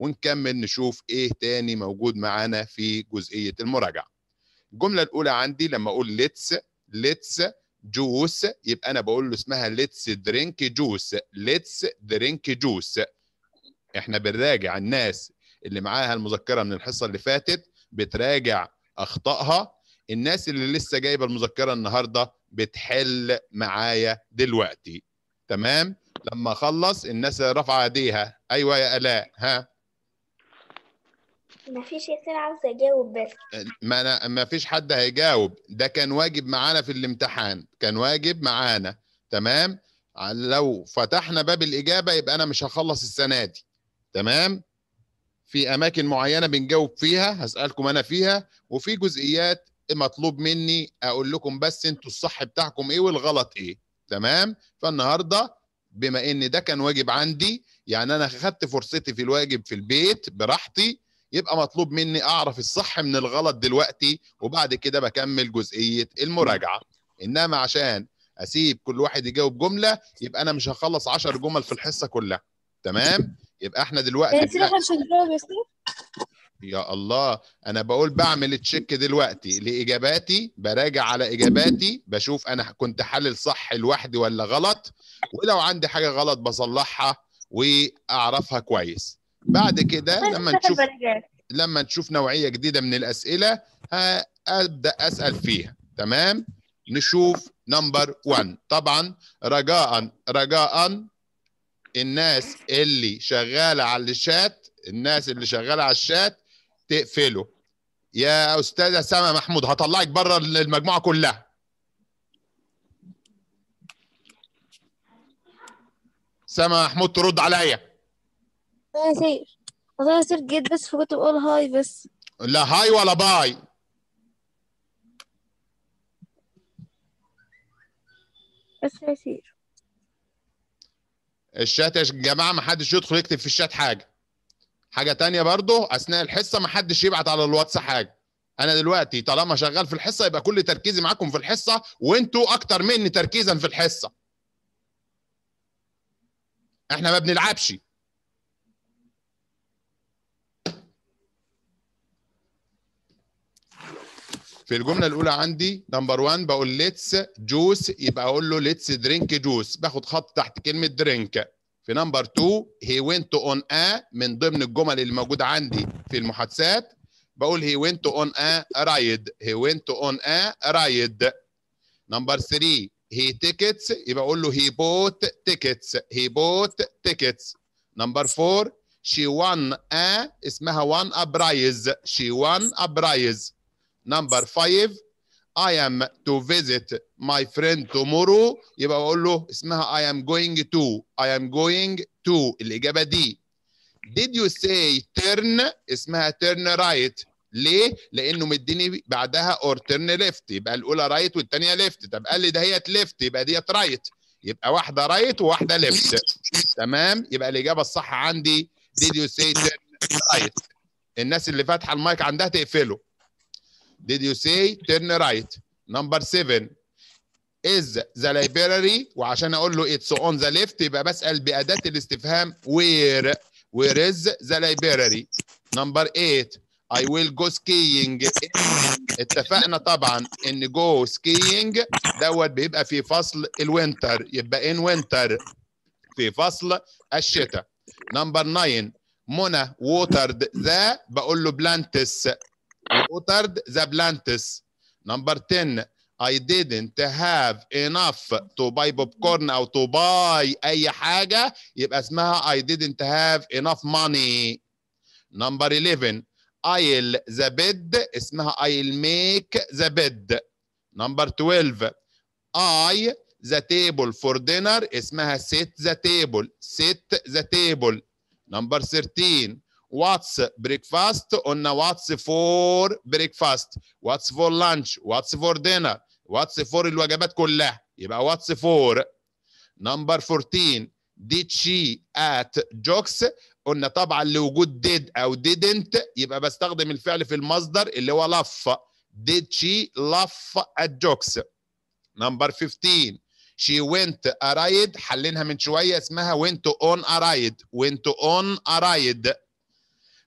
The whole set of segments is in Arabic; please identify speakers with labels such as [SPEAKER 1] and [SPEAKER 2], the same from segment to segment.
[SPEAKER 1] ونكمل نشوف ايه تاني موجود معانا في جزئيه المراجعه الجمله الاولى عندي لما اقول ليتس ليتس جوس يبقى انا بقول له اسمها ليتس درينك جوس ليتس درينك جوس احنا بنراجع الناس اللي معاها المذكره من الحصه اللي فاتت بتراجع اخطائها الناس اللي لسه جايبه المذكره النهارده بتحل معايا دلوقتي تمام لما اخلص الناس رفع ايديها ايوه يا الاء ها ما فيش كتير عاوز اجاوب بس ما انا ما فيش حد هيجاوب ده كان واجب معانا في الامتحان كان واجب معانا تمام لو فتحنا باب الاجابه يبقى انا مش هخلص السنه دي تمام في اماكن معينه بنجاوب فيها هسالكم انا فيها وفي جزئيات مطلوب مني اقول لكم بس انتوا الصح بتاعكم ايه والغلط ايه تمام فالنهارده بما ان ده كان واجب عندي يعني انا خدت فرصتي في الواجب في البيت براحتي يبقى مطلوب مني اعرف الصح من الغلط دلوقتي وبعد كده بكمل جزئيه المراجعه انما عشان اسيب كل واحد يجاوب جمله يبقى انا مش هخلص 10 جمل في الحصه كلها تمام يبقى احنا دلوقتي إيه، يا الله انا بقول بعمل تشيك دلوقتي لاجاباتي براجع على اجاباتي بشوف انا كنت حلل صح لوحدي ولا غلط ولو عندي حاجه غلط بصلحها واعرفها كويس بعد كده لما نشوف لما نشوف نوعيه جديده من الاسئله ابدا اسال فيها تمام نشوف نمبر 1 طبعا رجاء رجاء الناس اللي شغاله على الشات الناس اللي شغاله على الشات تقفله يا استاذه سما محمود هطلعك بره المجموعه كلها سما محمود ترد عليا صراصير سير جيت بس فكنت بقول هاي بس لا هاي ولا باي الصراصير الشات يا جماعه ما حدش يدخل يكتب في الشات حاجه حاجه تانية برضو اثناء الحصه ما حدش يبعت على الواتس حاجه انا دلوقتي طالما شغال في الحصه يبقى كل تركيزي معاكم في الحصه وانتوا اكتر مني تركيزا في الحصه احنا ما بنلعبش في الجمله الاولى عندي نمبر 1 بقول ليتس جوس يبقى اقول له ليتس درينك جوس باخد خط تحت كلمه درينك في نمبر 2 هي ونت اون ا من ضمن الجمل اللي موجوده عندي في المحادثات بقول هي ونت اون ا رايد هي ونت اون ا رايد نمبر 3 هي تيكتس يبقى اقول له هي بوت تيكتس هي بوت تيكتس نمبر 4 شي وان ا اسمها وان ابرايز شي وان ابرايز نمبر 5 I am to visit my friend tomorrow يبقى بقول له اسمها I am going to I am going to الإجابة دي Did you say turn اسمها turn right ليه؟ لأنه مديني بعدها or turn left يبقى الأولى right والثانية left طب قال لي ده هي left يبقى ديت right يبقى واحدة right وواحدة left تمام يبقى الإجابة الصح عندي Did you say turn right الناس اللي فاتحة المايك عندها تقفله Did you say turn right? Number seven is the library وعشان اقول له it's on the left يبقى بسال باداه الاستفهام where where is the library number eight I will go skiing اتفقنا طبعا ان go skiing دوت بيبقى في فصل الوينتر يبقى in winter في فصل الشتاء number nine منى watered the بقول له plants the زابلانتس Number 10 I didn't have enough to buy popcorn or to buy أي حاجة يبقى اسمها I didn't have enough money. Number 11 I'll the bed اسمها I'll make the bed. Number 12 I the table for dinner اسمها set the table. Set the table. Number 13 واتس بريكفاست قلنا واتس فور بريكفاست واتس فور لانش واتس فور دينر واتس فور الوجبات كلها يبقى واتس فور نمبر 14 ديد شي ات جوكس قلنا طبعا لوجود ديد او ديدنت يبقى بستخدم الفعل في المصدر اللي هو لف ديد شي لف ات جوكس نمبر 15 she went a ride حلينها من شويه اسمها went on a ride went on a ride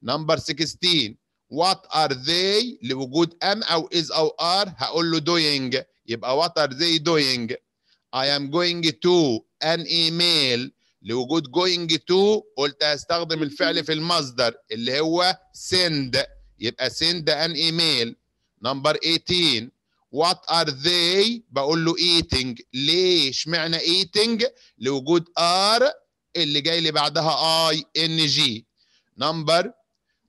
[SPEAKER 1] نمبر 16 وات ار ذي لوجود ام او از او ار هقول له دوينج يبقى وات ار ذي دوينج اي ام جوينج تو ان ايميل لوجود going to قلت هستخدم الفعل في المصدر اللي هو send يبقى send an email نمبر 18 what are they بقول له eating ليش معنى eating لوجود are اللي جاي لي بعدها I N G نمبر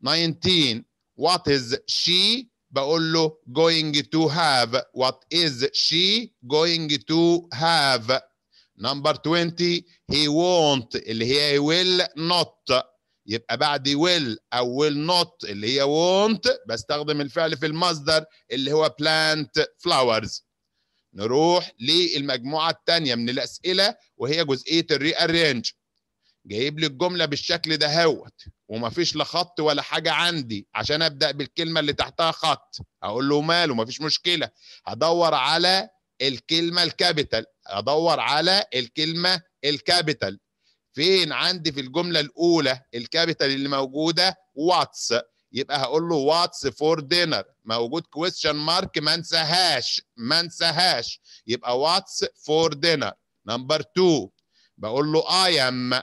[SPEAKER 1] 19 what is she بقول له going to have what is she going to have number 20 he won't اللي هي he will not يبقى بعد will او will not اللي هي won't بستخدم الفعل في المصدر اللي هو plant flowers نروح للمجموعه الثانيه من الاسئله وهي جزئيه الري ارينج جايب لي الجمله بالشكل ده هوت ومفيش لا خط ولا حاجه عندي عشان ابدا بالكلمه اللي تحتها خط اقول له ماله مفيش مشكله هدور على الكلمه الكابيتال ادور على الكلمه الكابيتال فين عندي في الجمله الاولى الكابيتال اللي موجوده واتس يبقى هقول له واتس فور دينر موجود كويستشن مارك ما انساهاش ما انساهاش يبقى واتس فور دينر نمبر 2 بقول له اي ام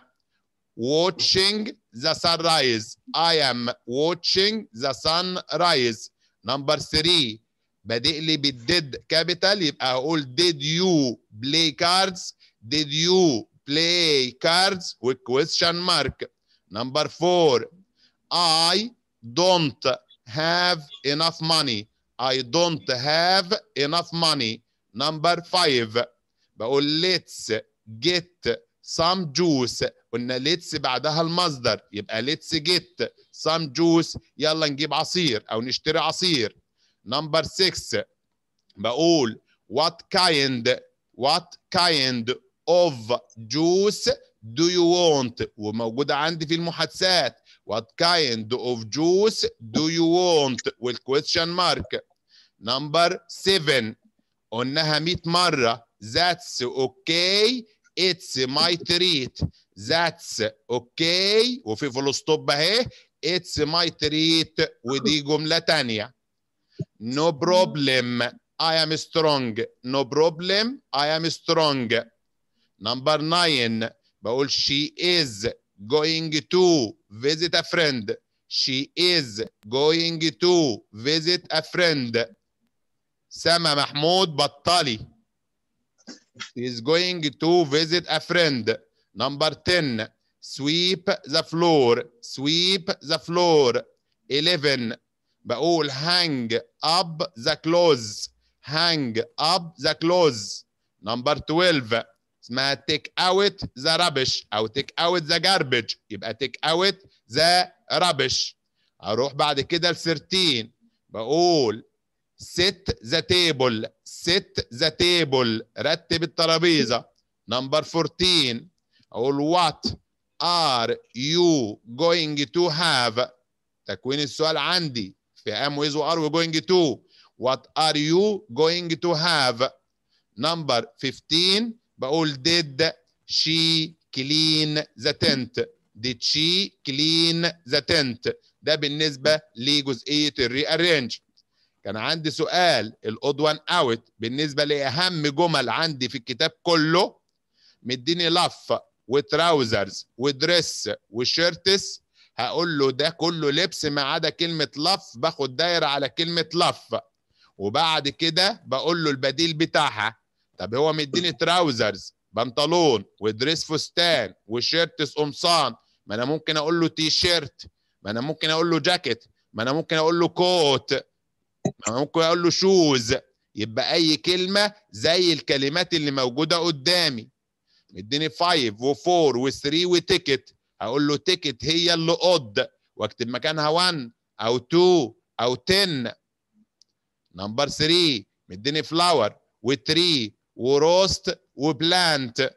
[SPEAKER 1] watching the sunrise. I am watching the sunrise. Number three بادئ لي بالديد كابيتال يبقى هقول did you play cards did you play cards with question mark number four I don't have enough money I don't have enough money number five بقول let's get some juice قلنا ليتس بعدها المصدر يبقى ليتس جيت سام جوس يلا نجيب عصير او نشتري عصير نمبر 6 بقول وات كايند وات كايند اوف جوس دو يو وونت وموجودة عندي في المحادثات وات كايند اوف جوس دو يو وونت والكويشن مارك نمبر 7 قلناها 100 مرة that's okay It's my treat. That's okay. وفي فلو ستوب اهي. It's my treat. ودي جملة تانية. No problem. I am strong. No problem. I am strong. Number nine. بقول she is going to visit a friend. She is going to visit a friend. سما محمود بطالي. He's is going to visit a friend. Number 10, sweep the floor. Sweep the floor. 11, بقول hang up the clothes. Hang up the clothes. Number 12, اسمها take out the rubbish أو take out the garbage. يبقى take out the rubbish. أروح بعد كده ل 13 بقول set the table set the table رتب الترابيزة number 14 أقول what are you going to have تكوين السؤال عندي في am with are we going to what are you going to have number 15 بقول did she clean the tent did she clean the tent ده بالنسبة لجزئية الري arrange كان عندي سؤال الاود وان اوت بالنسبه لاهم جمل عندي في الكتاب كله مديني لف وتراوزرز ودريس وشيرتس هقول له ده كله لبس ما عدا كلمه لف باخد دايره على كلمه لف وبعد كده بقول له البديل بتاعها طب هو مديني تراوزرز بنطلون ودريس فستان وشيرتس قمصان ما انا ممكن اقول له تي شيرت ما انا ممكن اقول له جاكيت ما انا ممكن اقول له كوت ممكن اقول له شوز يبقى اي كلمه زي الكلمات اللي موجوده قدامي مديني 5 و4 و3 وتيكت هقول له تيكت هي اللي اود واكتب مكانها 1 او 2 او 10 نمبر 3 مديني فلاور و3 وروست وبلانت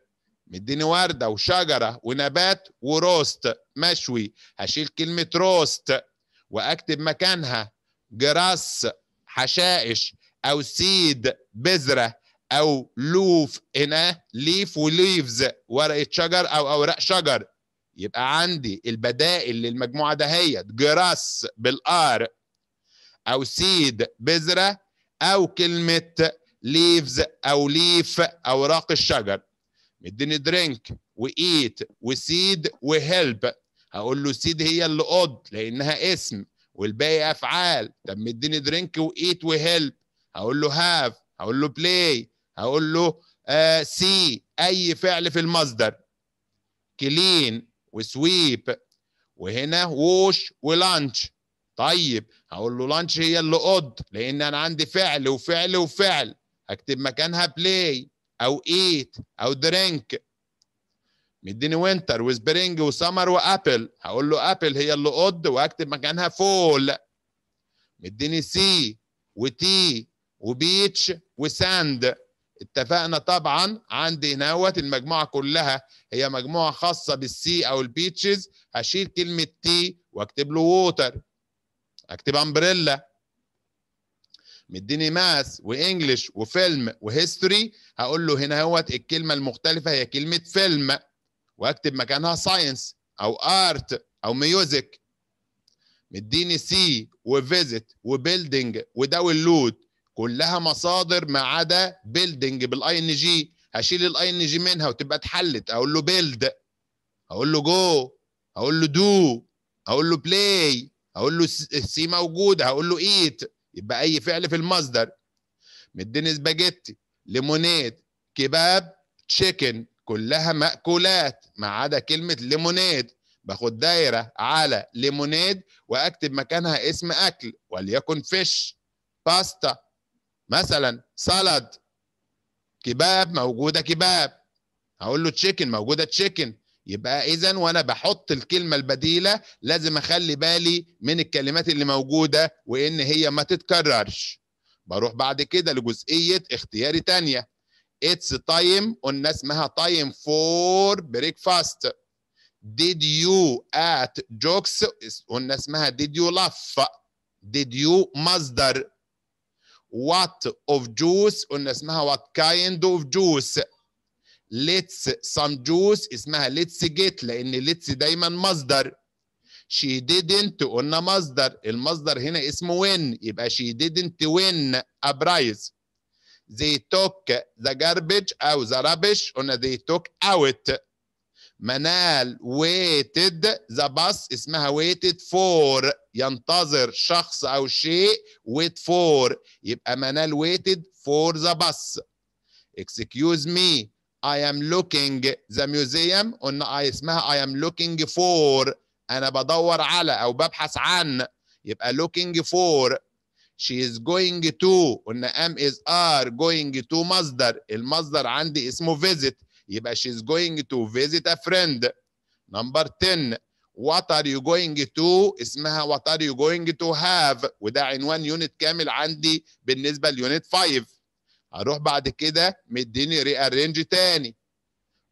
[SPEAKER 1] مديني ورده وشجره ونبات وروست مشوي هشيل كلمه روست واكتب مكانها جراس حشائش او سيد بذره او لوف هنا ليف وليفز ورقه شجر او اوراق شجر يبقى عندي البدائل للمجموعه دهيت جراس بالار او سيد بذره او كلمه ليفز او ليف اوراق الشجر مديني درينك وايت وسيد وهيلب هقول له سيد هي اللي قد لانها اسم والباقي افعال طب مديني درينك وايت وهيلب هقول له هاف هقول له بلاي هقول له آه سي اي فعل في المصدر كلين وسويب وهنا ووش ولانش طيب هقول له لانش هي اللي قد لان انا عندي فعل وفعل وفعل هكتب مكانها بلاي او ايت او درينك مديني وينتر وسبرينج وسمر وابل هقول له ابل هي اللي قد واكتب مكانها فول مديني سي وتي وبيتش وساند اتفقنا طبعا عندي هناوت المجموعه كلها هي مجموعه خاصه بالسي او البيتشز هشيل كلمه تي واكتب له ووتر اكتب امبريلا مديني ماس وانجلش وفيلم وهيستوري هقول له هنا هوت الكلمه المختلفه هي كلمه فيلم واكتب مكانها ساينس او ارت او ميوزك مديني سي وفيزيت وبيلدينج وداونلود كلها مصادر ما عدا بيلدينج بالاي ان جي هشيل الاي ان جي منها وتبقى اتحلت اقول له بيلد اقول له جو اقول له دو اقول له بلاي اقول له السي موجوده هقول له ايت يبقى اي فعل في المصدر مديني سباجيتي ليمونيد كباب تشيكن كلها مأكولات ما عدا كلمة ليموناد باخد دايرة على ليموناد وأكتب مكانها اسم أكل وليكن فيش باستا مثلا سالاد كباب موجودة كباب هقول له تشيكن موجودة تشيكن يبقى إذا وأنا بحط الكلمة البديلة لازم أخلي بالي من الكلمات اللي موجودة وإن هي ما تتكررش بروح بعد كده لجزئية اختياري تانية It's time قلنا اسمها time for breakfast. did you at jokes قلنا اسمها did you laugh did you مصدر what of juice قلنا اسمها what kind of juice let's some juice اسمها let's get لان let's دايما مصدر she didn't قلنا مصدر المصدر هنا اسمه win يبقى she didn't win a prize they took the garbage أو the rubbish قلنا they took out منال waited the bus اسمها waited for ينتظر شخص أو شيء wait for يبقى منال waited for the bus excuse me I am looking the museum قلنا I اسمها I am looking for أنا بدور على أو ببحث عن يبقى looking for she is going to قلنا am is are going to مصدر المصدر عندي اسمه visit يبقى she is going to visit a friend number 10 what are you going to اسمها what are you going to have وده عنوان يونت كامل عندي بالنسبه ليونت 5 هروح بعد كده مديني ريارينج تاني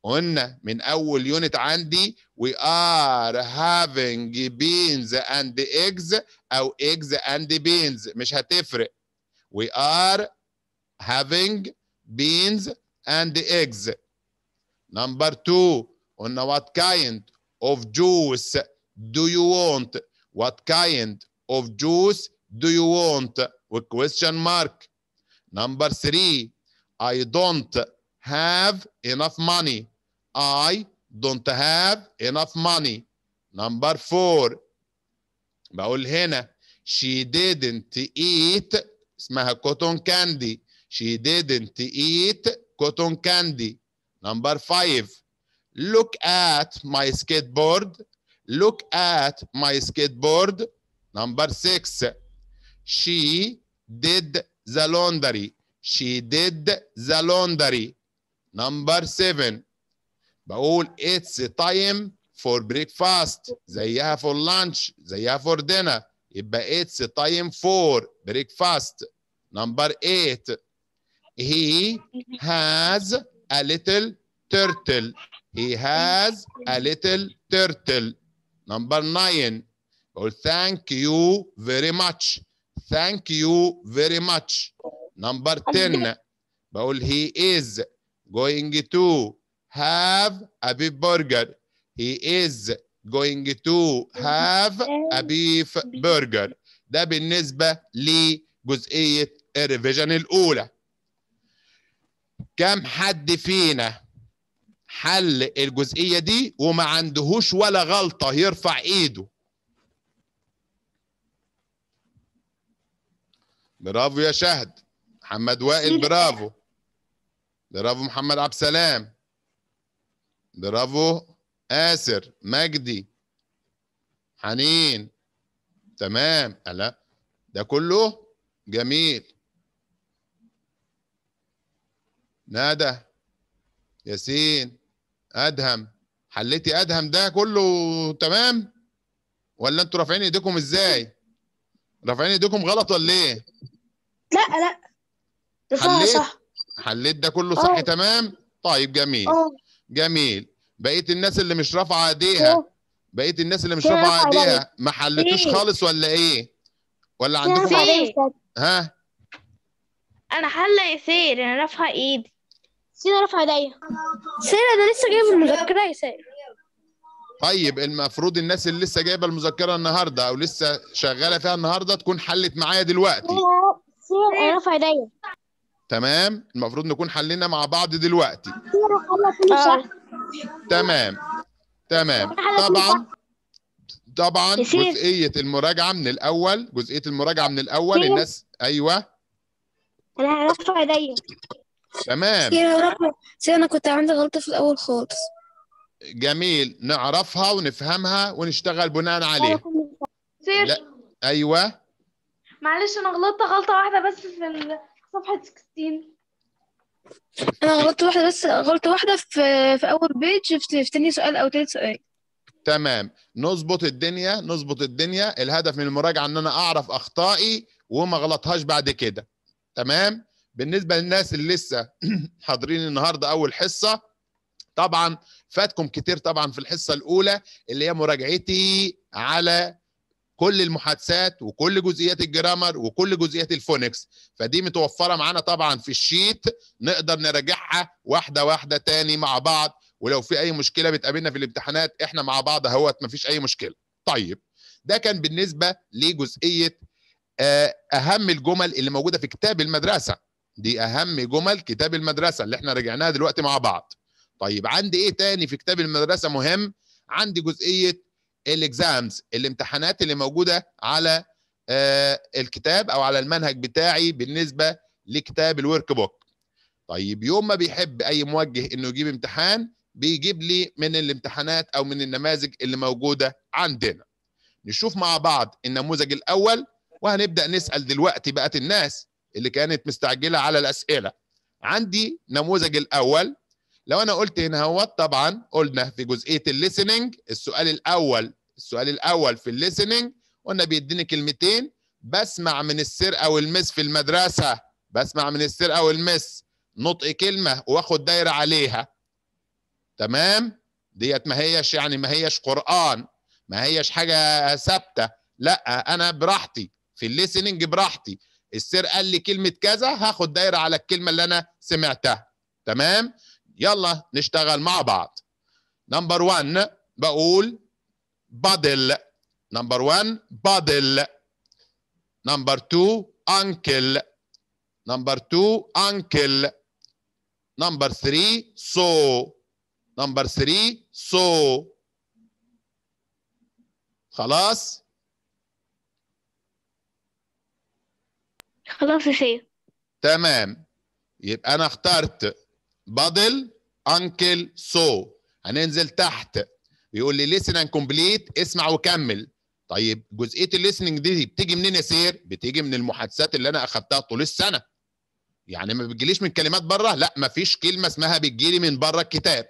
[SPEAKER 1] قلنا من اول يونت عندي we are having beans and eggs او eggs and beans مش هتفرق we are having beans and eggs number two قلنا what kind of juice do you want what kind of juice do you want with question mark number three I don't have enough money I don't have enough money. Number four بقول هنا she didn't eat اسمها cotton candy. She didn't eat cotton candy. Number five look at my skateboard. Look at my skateboard. Number six she did the laundry. She did the laundry. Number seven بقول it's time for breakfast زيها for lunch زيها for dinner يبقى it's time for breakfast number 8 he has a little turtle he has a little turtle number 9 بقول thank you very much thank you very much number 10 بقول he is going to have a beef burger. He is going to have a beef burger. ده بالنسبة لجزئية الريفيجن الأولى. كم حد فينا حل الجزئية دي وما عندهوش ولا غلطة يرفع إيده. برافو يا شهد. محمد وائل برافو. برافو محمد عبد السلام. برافو آسر مجدي حنين تمام ألا ده كله جميل ندى ياسين أدهم حليتي أدهم ده كله تمام ولا انتوا رافعين ايديكم ازاي؟ رافعين ايديكم غلط ولا ايه؟ لا لا حليت صح حليت ده كله صح أوه. تمام؟ طيب جميل أوه. جميل بقيه الناس اللي مش رافعه ايديها بقيه الناس اللي مش رافعه ايديها ما حلتوش خالص ولا ايه ولا عندكم ها انا حله يا سير انا رافعه ايدي سير رافعه ايديا سير انا لسه جايبه المذكره يا سير طيب المفروض الناس اللي لسه جايبه المذكره النهارده او لسه شغاله فيها النهارده تكون حلت معايا دلوقتي سير انا رافعه ايديا تمام المفروض نكون حلينا مع بعض دلوقتي آه. تمام تمام طبعا طبعا جزئيه المراجعه من الاول جزئيه المراجعه من الاول الناس ايوه انا هرفع ايديا تمام سي انا كنت عندي غلطه في الاول خالص جميل نعرفها ونفهمها ونشتغل بناء عليها سير ايوه معلش انا غلطت غلطه واحده بس في ال... صفحة 60 أنا غلطت واحدة بس غلطة واحدة في في أول بيج في تاني سؤال أو تالت سؤال تمام نظبط الدنيا نظبط الدنيا الهدف من المراجعة إن أنا أعرف أخطائي وما غلطهاش بعد كده تمام بالنسبة للناس اللي لسه حاضرين النهاردة أول حصة طبعا فاتكم كتير طبعا في الحصة الأولى اللي هي مراجعتي على كل المحادثات وكل جزئيات الجرامر وكل جزئيات الفونكس فدي متوفره معانا طبعا في الشيت نقدر نراجعها واحده واحده تاني مع بعض ولو في اي مشكله بتقابلنا في الامتحانات احنا مع بعض اهوت مفيش اي مشكله طيب ده كان بالنسبه لجزئيه آه، اهم الجمل اللي موجوده في كتاب المدرسه دي اهم جمل كتاب المدرسه اللي احنا رجعناها دلوقتي مع بعض طيب عندي ايه تاني في كتاب المدرسه مهم عندي جزئيه الاكزامز الامتحانات اللي موجوده على آه، الكتاب او على المنهج بتاعي بالنسبه لكتاب الورك بوك طيب يوم ما بيحب اي موجه انه يجيب امتحان بيجيب لي من الامتحانات او من النماذج اللي موجوده عندنا نشوف مع بعض النموذج الاول وهنبدا نسال دلوقتي بقت الناس اللي كانت مستعجله على الاسئله عندي نموذج الاول لو انا قلت هنا اهوت طبعا قلنا في جزئيه الليسننج السؤال الاول السؤال الاول في الليسننج قلنا بيديني كلمتين بسمع من السر او المس في المدرسه بسمع من السر او المس نطق كلمه واخد دايره عليها تمام ديت ما هيش يعني ما هيش قران ما هيش حاجه ثابته لا انا براحتي في الليسننج براحتي السر قال لي كلمه كذا هاخد دايره على الكلمه اللي انا سمعتها تمام يلا نشتغل مع بعض نمبر 1 بقول بادل نمبر 1 بادل نمبر 2 انكل نمبر 2 انكل نمبر 3 سو نمبر 3 سو خلاص خلاص يا شيخ تمام يبقى انا اخترت بادل انكل سو هننزل تحت بيقول لي ليسن اند كومبليت اسمع وكمل طيب جزئيه الليسننج دي بتيجي منين يا سير بتيجي من المحادثات اللي انا اخدتها طول السنه يعني ما بتجيليش من كلمات بره لا ما فيش كلمه اسمها بتجيلي من بره الكتاب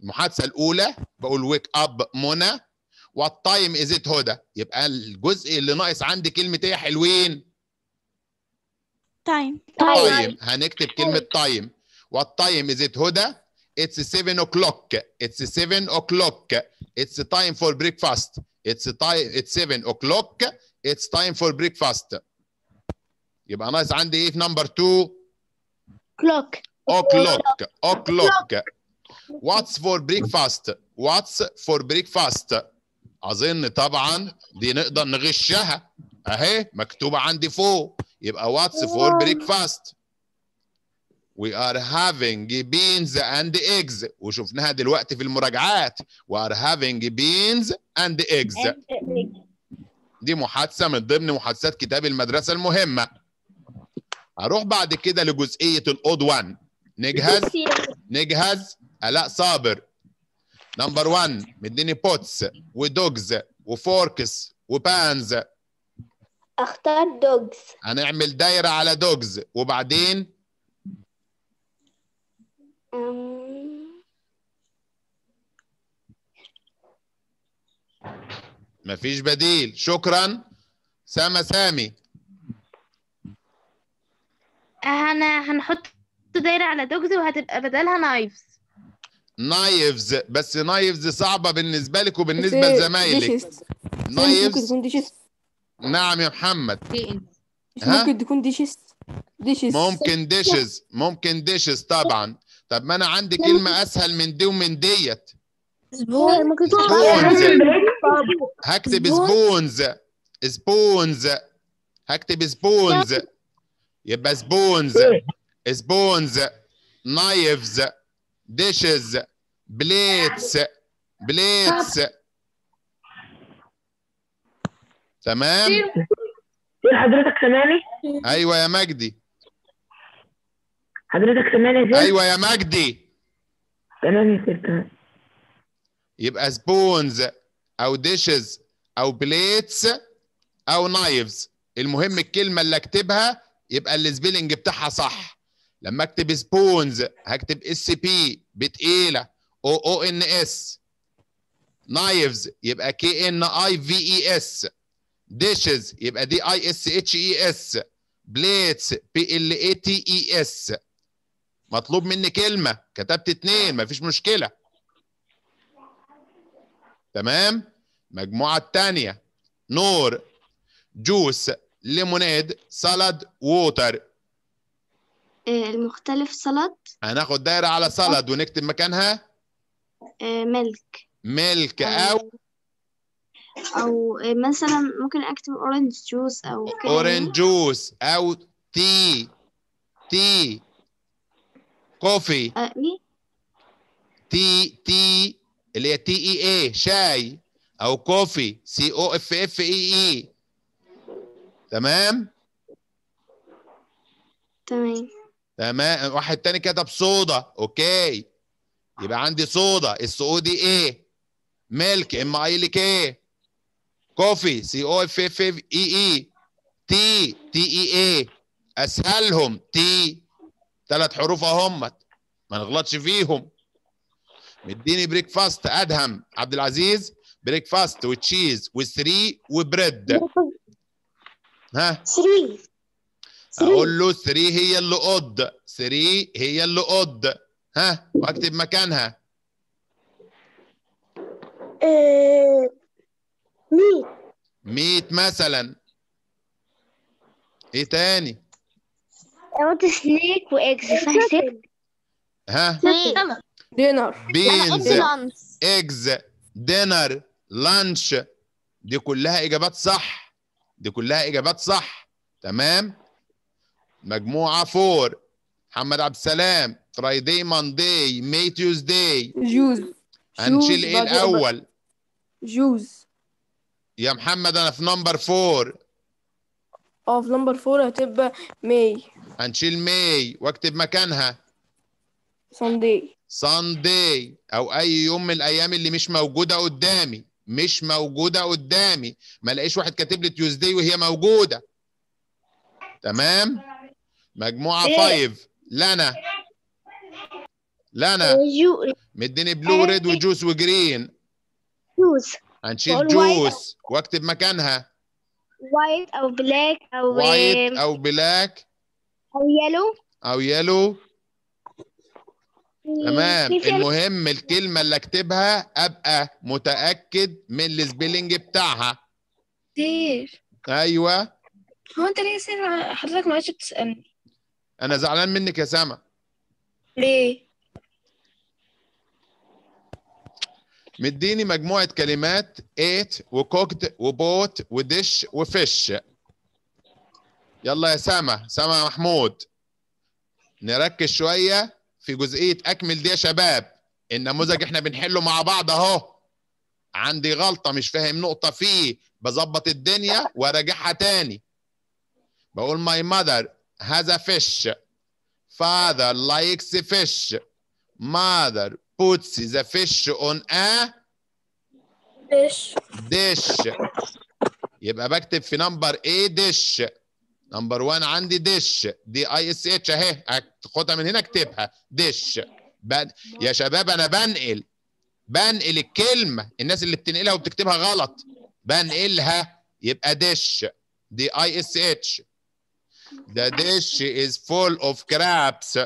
[SPEAKER 1] المحادثه الاولى بقول ويك اب منى وات تايم از ات هدى يبقى الجزء اللي ناقص عندي كلمه ايه حلوين تايم طيب. تايم طيب. هنكتب كلمه تايم وات تايم از ات هدى اتس 7 اوكلوك اتس 7 اوكلوك اتس تايم فور بريكفاست اتس تايم اتس 7 اوكلوك اتس تايم فور بريكفاست يبقى ناقص عندي ايه في نمبر 2 كلوك اوكلوك اوكلوك واتس فور بريكفاست واتس فور بريكفاست اظن طبعا دي نقدر نغشها اهي مكتوبه عندي فوق يبقى واتس فور بريكفاست وي ار هافينج بينز اند ايجز وشفناها دلوقتي في المراجعات وي ار هافينج بينز اند ايجز دي محادثة من ضمن محادثات كتاب المدرسة المهمة هروح بعد كده لجزئية الأود 1 نجهز نجهز ألاء صابر نمبر 1 مديني بوتس ودوجز وفوركس وبانز اختار دوجز هنعمل دايره على دوجز وبعدين أم... مفيش بديل شكرا سامة سامي أنا هنحط دايره على دوجز وهتبقى بدلها نايفز نايفز بس نايفز صعبه بالنسبه لك وبالنسبه لزمايلك نايفز نعم يا محمد ممكن تكون ديشز ديشز ممكن ديشز ممكن ديشز طبعا طب ما انا عندي كلمه اسهل من دي ومن ديت سبونز هكتب سبونز سبونز هكتب سبونز يبقى سبونز سبونز نايفز ديشز بليتس بليتس تمام قول إيه؟ إيه حضرتك سامعني ايوه يا مجدي حضرتك سامعني ازاي ايوه يا مجدي تمام يا يبقى سبونز او ديشز او بليتس او نايفز المهم الكلمه اللي اكتبها يبقى السبيلنج بتاعها صح لما اكتب سبونز هكتب اس بي بتقيله او او ان اس نايفز يبقى كي ان اي في اي اس ديشز يبقى دي اي اس اتش اي اس بليتس بي ال اي تي اي اس مطلوب مني كلمه كتبت اتنين مفيش مشكله تمام مجموعه الثانيه نور جوس ليموناد سالاد ووتر آه، المختلف سالاد هناخد دايره على سالاد ونكتب مكانها آه، ملك ملك او أو مثلا ممكن أكتب أورنج جوس أو كده أورنج جوس أو تي تي كوفي أه تي تي اللي هي تي إي إي شاي أو كوفي سي أو إف إف إي إي تمام؟ تمام تمام واحد تاني كتب صودا اوكي يبقى عندي صودا السعودي ايه ملك ام اي لك ايه كوفي سي او اف اف اي اي تي تي اي اي اسهلهم تي ثلاث حروف اهم ما نغلطش فيهم مديني بريك فاست ادهم عبد العزيز بريك فاست وتشيز وثري وبريد ها 3 اقول له 3 هي اللي قد 3 هي اللي قد ها واكتب مكانها آه، ميت مثلا ايه تاني؟ قلت سنيك واكس فحسبت ها؟ دينر بينز اجز دينر لانش دي كلها اجابات صح دي كلها اجابات صح تمام مجموعه فور محمد عبد السلام فرايداي مانداي ميتيوز تيوزداي جوز
[SPEAKER 2] هنشيل ايه الاول
[SPEAKER 1] جوز يا محمد انا في نمبر فور اه في نمبر فور هتبقى ماي هنشيل ماي واكتب مكانها ساندي ساندي او اي يوم من الايام اللي مش موجوده قدامي مش موجوده قدامي ما الاقيش واحد كاتب لي تيوزداي وهي موجوده تمام مجموعه 5 إيه؟ لنا لنا إيه، مديني بلو ريد وجوس وجرين جوز هنشيل جوس واكتب مكانها وايت او بلاك او وايت او بلاك او يلو او يلو تمام المهم الكلمة اللي اكتبها ابقى متأكد من السبيلنج بتاعها كتير ايوه هو انت ليه يا سامع حضرتك ما عادش بتسألني انا زعلان منك يا سامة ليه؟ مديني مجموعه كلمات ايت وكوكد وبوت ودش وفش يلا يا سامة سامة محمود نركز شويه في جزئيه اكمل دي يا شباب النموذج احنا بنحله مع بعض اهو عندي غلطه مش فاهم نقطه فيه بظبط الدنيا وارجعها تاني بقول my mother has a fish father فش fish mother puts the fish on a dish dish يبقى بكتب في نمبر A dish. نمبر 1 عندي dish. D I S H اهي خدها من هنا اكتبها dish. بن... يا شباب انا بنقل بنقل الكلمه الناس اللي بتنقلها وبتكتبها غلط بنقلها يبقى dish. D I S H. The dish is full of crabs.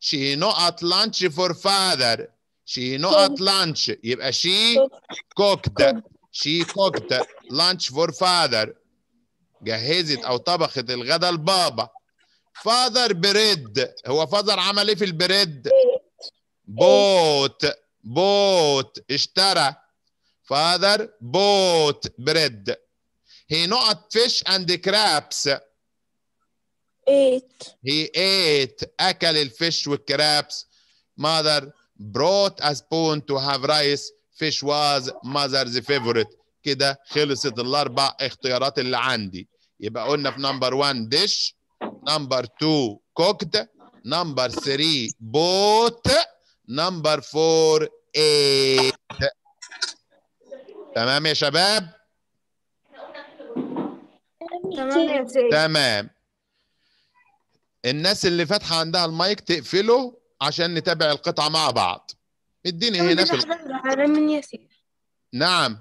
[SPEAKER 1] She not at lunch for father. شي نقط لانش يبقى شي كوكت شي كوكت لانش فور فادر جهزت او طبخت الغدا لبابا فادر بريد هو فادر عمل ايه في البريد بوت بوت اشترى فادر بوت بريد هي نقط فيش اند كرابس ايت هي ايت اكل الفيش والكرابس ماذر brought a spoon to have rice fish was mother's favorite كده خلصت الاربع اختيارات اللي عندي يبقى قلنا في نمبر 1 ديش نمبر 2 كوكد نمبر 3 بوت نمبر 4 ايت تمام يا شباب تمام الناس اللي فاتحه عندها المايك تقفله عشان نتابع القطعة مع بعض اديني هنا في زعلان مني ياسين نعم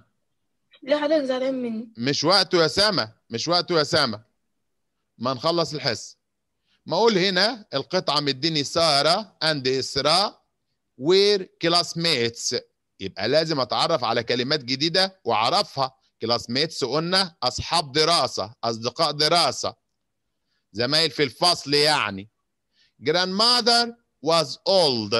[SPEAKER 1] ليه حضرتك زعلان مني مش وقته يا سامة مش وقته يا سامة ما نخلص الحصة ما اقول هنا القطعة مديني سارة اند اسراء وير كلاس ميتس يبقى لازم اتعرف على كلمات جديدة واعرفها كلاس ميتس قلنا اصحاب دراسة اصدقاء دراسة زمايل في الفصل يعني جراند ماذر was old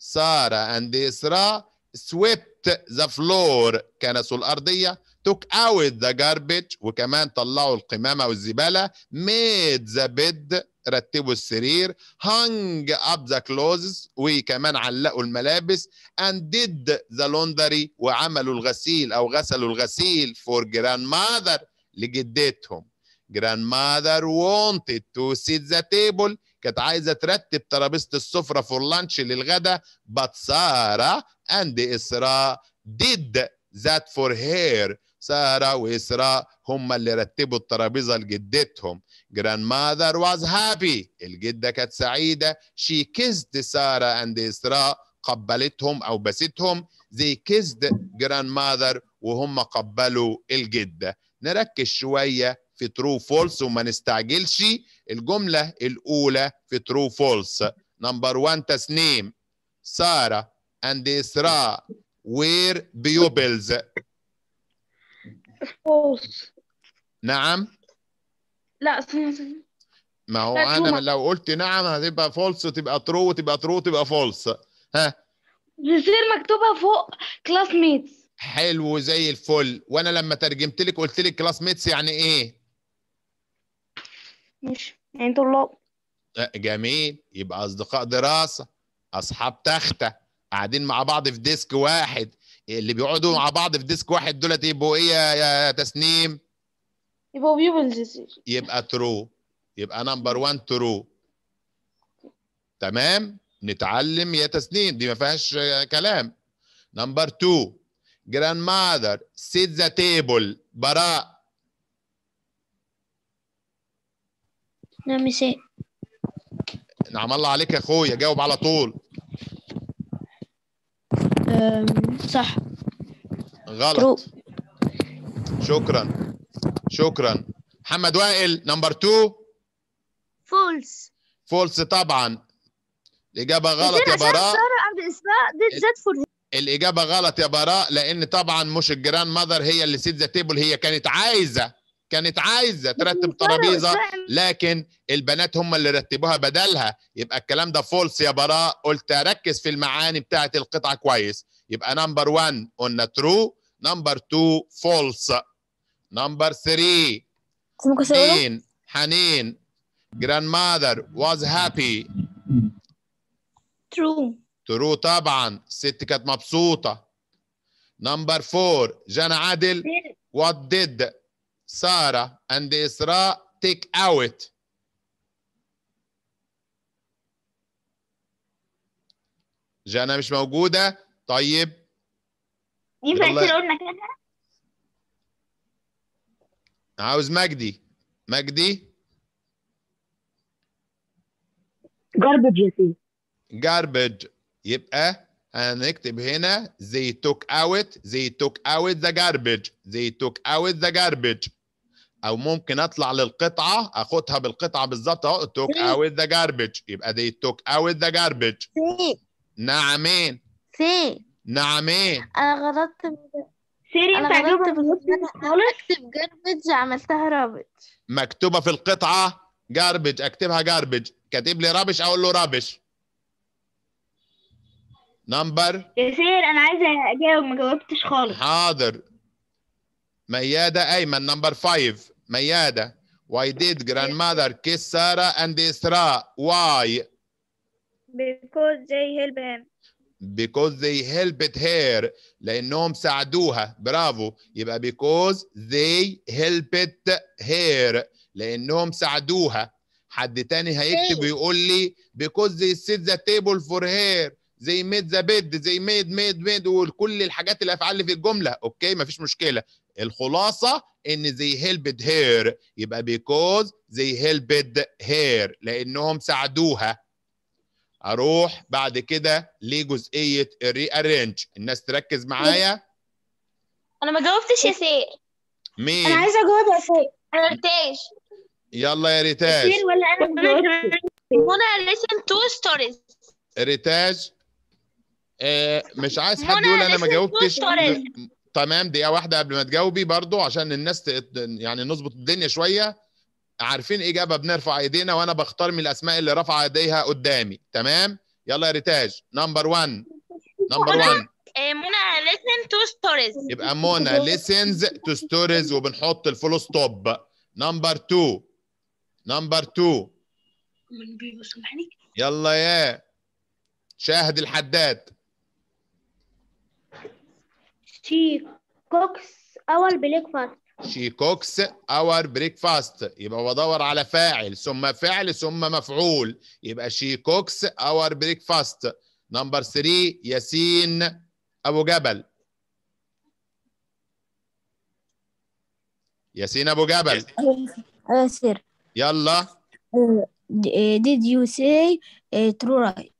[SPEAKER 1] سارة and Isra swept the floor كنسوا الأرضية took out the garbage وكمان طلعوا القمامة والزبالة made the bed رتبوا السرير hung up the clothes وكمان علقوا الملابس and did the laundry وعملوا الغسيل أو غسلوا الغسيل for grandmother لجدتهم grandmother wanted to sit the table كانت عايزه ترتب ترابيزه السفره فور لانش للغدا but ساره and اسراء did that for her سارة وإسراء هم اللي رتبوا الترابيزة لجدتهم جراند ماذر واز هابي الجدة كانت سعيدة شي kissed سارة and إسراء قبلتهم أو بستهم كيزد جراند ماذر وهم قبلوا الجدة نركز شوية في ترو فولس وما نستعجلش الجملة الأولى في true false نمبر 1 تسنيم سارة and إسراء were pupils false نعم لا ما هو انا لو قلت نعم هتبقى فولس تبقى ترو وتبقى ترو وتبقى فولس ها يصير مكتوبة فوق كلاس ميتس حلو زي الفل وانا لما ترجمت لك قلت لك كلاس ميتس يعني ايه مش يعني طلاب آه، جميل يبقى اصدقاء دراسه اصحاب تخته قاعدين مع بعض في ديسك واحد اللي بيقعدوا مع بعض في ديسك واحد دولت يبقوا ايه يا تسنيم يبقوا بيبلز يبقى ترو يبقى نمبر 1 ترو تمام نتعلم يا تسنيم دي ما فيهاش كلام نمبر 2 جراند ماذر سيت ذا تيبل براء نعم يا سيد نعم الله عليك يا اخويا جاوب على طول صح غلط رو. شكرا شكرا محمد وائل نمبر 2 فولس فولس طبعا الاجابه غلط يا براء الاجابه غلط يا براء لان طبعا مش الجراند ماذر هي اللي سيت ذا تيبل هي كانت عايزه كانت عايزه ترتب ترابيزه لكن البنات هم اللي رتبوها بدلها يبقى الكلام ده فولس يا براء قلت ركز في المعاني بتاعه القطعه كويس يبقى نمبر 1 قلنا ترو نمبر 2 فولس نمبر 3 حنين حنين جراند ماذر واز هابي ترو ترو طبعا الست كانت مبسوطه نمبر 4 جانا عادل وات ديد Sarah and Isra take out. جانا مش موجودة طيب
[SPEAKER 2] ينفع كده قلنا
[SPEAKER 1] كده عاوز مجدي مجدي garbage يا سيدي garbage يبقى هنكتب هنا they took out they took out the garbage they took out the garbage او ممكن اطلع للقطعه اخدها بالقطعه بالظبط اهو توك اوت ذا جاربج يبقى دي توك اوت ذا جاربج نعمين سي نعمين نعم. انا غلطت سيري انت اكتب جاربج عملتها رابج مكتوبه في القطعه جاربج اكتبها جاربج كاتب لي رابش اقول له رابش نمبر يا سير انا عايزه اجاوب ما جاوبتش خالص حاضر ميادة أيمن نمبر 5 ميادة Why did grandmother kiss Sarah and Isra? Why? Because they helped him. Because they helped her. لأنهم ساعدوها. برافو. يبقى because they helped her. لأنهم ساعدوها. حد تاني هيكتب ويقول لي because they set the table for her. They made the bed. They made made made وكل الحاجات الأفعال اللي في الجملة. أوكي مفيش مشكلة. الخلاصه ان they helped her يبقى because they helped her لانهم ساعدوها اروح بعد كده لجزئيه الري ارينج الناس تركز معايا انا ما جاوبتش يا سير مين انا عايزه اجاوب يا سير انا ريتاج يلا يا ريتاج سير ولا انا منى listen تو ستوريز ريتاج مش عايز حد يقول انا ما جاوبتش تمام دقيقه واحده قبل ما تجاوبي برضو عشان الناس يعني نظبط الدنيا شويه عارفين اجابه بنرفع ايدينا وانا بختار من الاسماء اللي رفع ايديها قدامي تمام يلا يا ريتاج نمبر 1 نمبر 1 منى listen to stories يبقى منى listens to stories وبنحط الفول ستوب نمبر 2 نمبر 2 يلا يا شاهد الحداد she cooks our breakfast she cooks our breakfast يبقى بدور على فاعل ثم فعل ثم مفعول يبقى she cooks our breakfast نمبر 3 ياسين ابو جبل ياسين ابو جبل ياسر يلا آه، did you say uh, true right?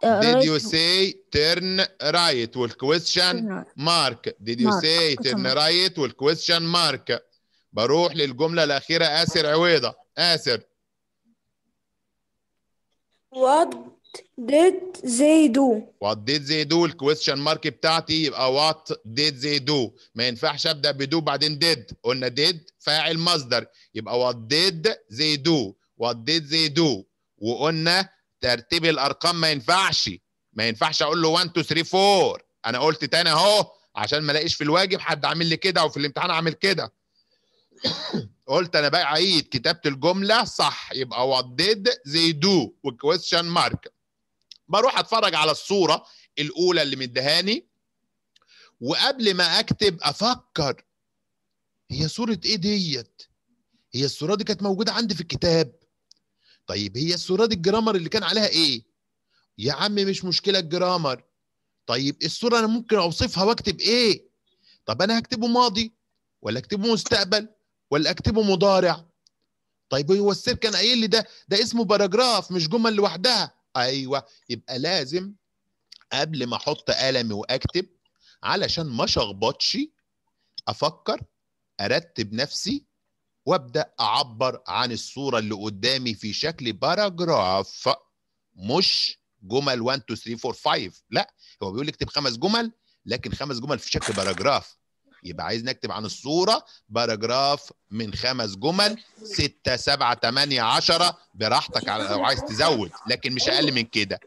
[SPEAKER 1] did you say turn right والquestion mark did you say turn right والquestion mark بروح للجملة الأخيرة آسر عويضة آسر What did they do What did they do الكويستشن مارك بتاعتي يبقى what did they do ما ينفعش أبدأ بدو بعدين did قلنا did فاعل مصدر يبقى what did they do وات did they do وقلنا ترتيب الارقام ما ينفعش ما ينفعش اقول له 1 2 3 4 انا قلت تاني اهو عشان ما الاقيش في الواجب حد عامل لي كده وفي الامتحان عامل كده قلت انا بقى عيد كتابه الجمله صح يبقى وات did they do وكويستشن مارك بروح اتفرج على الصوره الاولى اللي مدهاني وقبل ما اكتب افكر هي صوره ايه ديت هي الصوره دي كانت موجوده عندي في الكتاب طيب هي الصوره دي الجرامر اللي كان عليها ايه يا عم مش مشكله الجرامر طيب الصوره انا ممكن اوصفها واكتب ايه طب انا هكتبه ماضي ولا اكتبه مستقبل ولا اكتبه مضارع طيب هو السير كان قايل لي ده ده اسمه باراجراف مش جمل لوحدها ايوه يبقى لازم قبل ما احط قلمي واكتب علشان ما اشخبطش افكر ارتب نفسي وابدا اعبر عن الصوره اللي قدامي في شكل باراجراف مش جمل 1 2 3 4 5 لا هو بيقول لي اكتب خمس جمل لكن خمس جمل في شكل باراجراف يبقى عايز نكتب عن الصوره باراجراف من خمس جمل 6 7 8 10 براحتك على لو عايز تزود لكن مش اقل من كده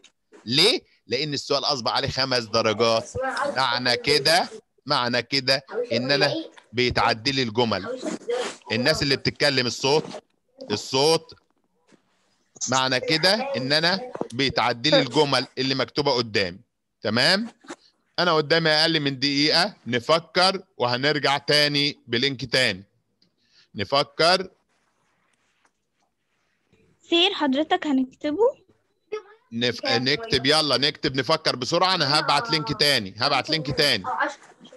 [SPEAKER 1] ليه لان السؤال اصبح عليه خمس درجات معنى كده معنى كده ان انا إيه؟ بيتعدل الجمل الناس اللي بتتكلم الصوت الصوت معنى كده ان انا بيتعدل الجمل اللي مكتوبه قدامي تمام انا قدامي اقل من دقيقه نفكر وهنرجع تاني بلينك تاني نفكر سير حضرتك هنكتبه نف... نكتب يلا نكتب نفكر بسرعه انا هبعت لينك تاني هبعت لينك تاني آه،